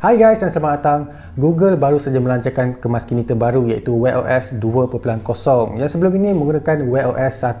Hai guys dan selamat datang. Google baru saja melancarkan kemas kini terbaru iaitu Wear OS 2.0 yang sebelum ini menggunakan Wear OS 1.6.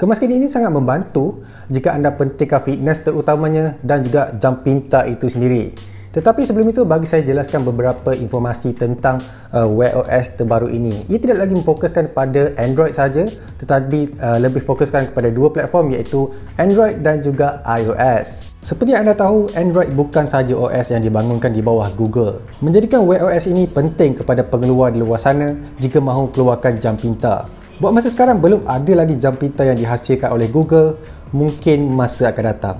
Kemas kini ini sangat membantu jika anda pentingkan fitness terutamanya dan juga jam pintar itu sendiri. Tetapi sebelum itu bagi saya jelaskan beberapa informasi tentang uh, Wear OS terbaru ini. Ia tidak lagi memfokuskan pada Android saja tetapi uh, lebih fokuskan kepada dua platform iaitu Android dan juga iOS. Seperti yang anda tahu, Android bukan sahaja OS yang dibangunkan di bawah Google. Menjadikan Wear OS ini penting kepada pengeluar di luar sana jika mahu keluarkan jam pintar. Buat masa sekarang belum ada lagi jam pintar yang dihasilkan oleh Google, mungkin masa akan datang.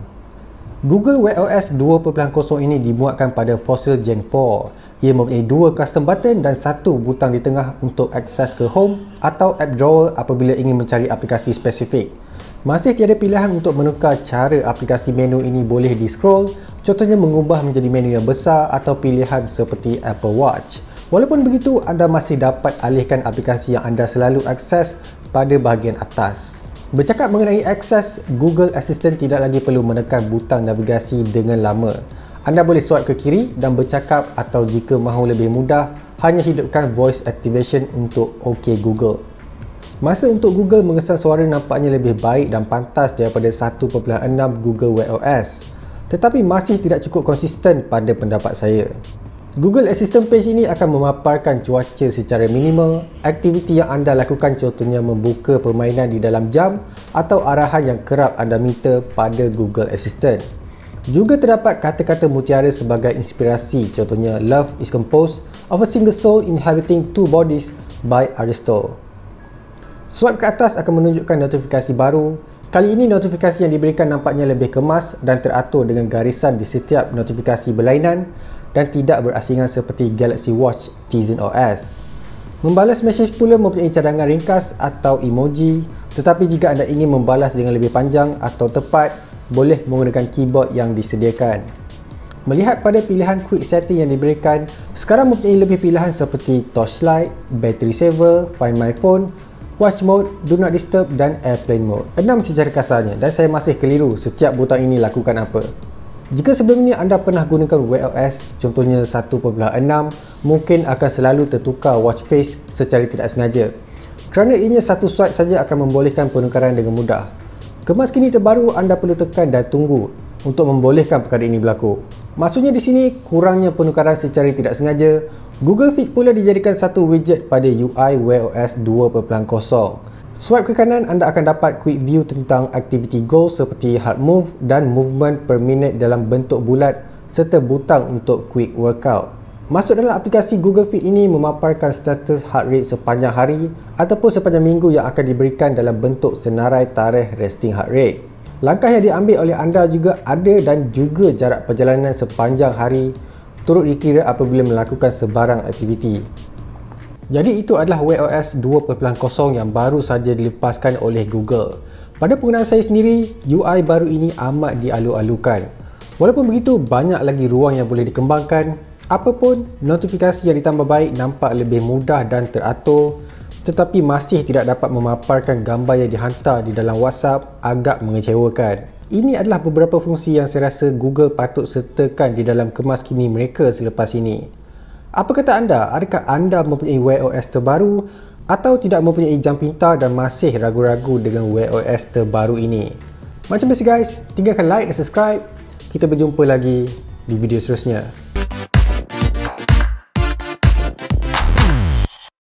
Google Wear OS 2.0 ini dibuatkan pada Fossil Gen 4. Ia mempunyai dua custom button dan satu butang di tengah untuk akses ke home atau app drawer apabila ingin mencari aplikasi spesifik. Masih tiada pilihan untuk menukar cara aplikasi menu ini boleh di-scroll, contohnya mengubah menjadi menu yang besar atau pilihan seperti Apple Watch. Walaupun begitu, anda masih dapat alihkan aplikasi yang anda selalu akses pada bahagian atas. Bercakap mengenai akses, Google Assistant tidak lagi perlu menekan butang navigasi dengan lama. Anda boleh swipe ke kiri dan bercakap atau jika mahu lebih mudah, hanya hidupkan voice activation untuk OK Google. Masa untuk Google mengesan suara nampaknya lebih baik dan pantas daripada 1.6 Google Wear OS. Tetapi masih tidak cukup konsisten pada pendapat saya. Google Assistant Page ini akan memaparkan cuaca secara minimal, aktiviti yang anda lakukan contohnya membuka permainan di dalam jam atau arahan yang kerap anda minta pada Google Assistant. Juga terdapat kata-kata mutiara sebagai inspirasi contohnya Love is composed of a single soul inhabiting two bodies by Aristotle. Swipe ke atas akan menunjukkan notifikasi baru. Kali ini notifikasi yang diberikan nampaknya lebih kemas dan teratur dengan garisan di setiap notifikasi berlainan dan tidak berasingan seperti Galaxy Watch Tizen OS. Membalas mesej pula mempunyai cadangan ringkas atau emoji tetapi jika anda ingin membalas dengan lebih panjang atau tepat boleh menggunakan keyboard yang disediakan. Melihat pada pilihan quick setting yang diberikan, sekarang mempunyai lebih pilihan seperti Touch torchlight, battery saver, find my phone, watch mode, do not disturb dan airplane mode. Enam secara kasarnya dan saya masih keliru setiap butang ini lakukan apa. Jika sebelum ini anda pernah gunakan WLS contohnya 1.6 mungkin akan selalu tertukar watch face secara tidak sengaja kerana ianya satu swipe saja akan membolehkan penukaran dengan mudah Kemas kini terbaru anda perlu tekan dan tunggu untuk membolehkan perkara ini berlaku Maksudnya di sini kurangnya penukaran secara tidak sengaja Google Fit pula dijadikan satu widget pada UI WLS 2.0 Swipe ke kanan, anda akan dapat quick view tentang activity goal seperti heart move dan movement per minute dalam bentuk bulat serta butang untuk quick workout. Masuk dalam aplikasi Google Fit ini memaparkan status heart rate sepanjang hari ataupun sepanjang minggu yang akan diberikan dalam bentuk senarai tarikh resting heart rate. Langkah yang diambil oleh anda juga ada dan juga jarak perjalanan sepanjang hari turut dikira apabila melakukan sebarang aktiviti. Jadi itu adalah Wear OS 2.0 yang baru saja dilepaskan oleh Google. Pada penggunaan saya sendiri, UI baru ini amat dialu-alukan. Walaupun begitu, banyak lagi ruang yang boleh dikembangkan. Apapun, notifikasi yang ditambah baik nampak lebih mudah dan teratur tetapi masih tidak dapat memaparkan gambar yang dihantar di dalam WhatsApp agak mengecewakan. Ini adalah beberapa fungsi yang saya rasa Google patut sertakan di dalam kemas kini mereka selepas ini. Apa kata anda? Adakah anda mempunyai Wear OS terbaru atau tidak mempunyai jam pintar dan masih ragu-ragu dengan Wear OS terbaru ini? Macam biasa guys, tinggalkan like dan subscribe. Kita berjumpa lagi di video seterusnya.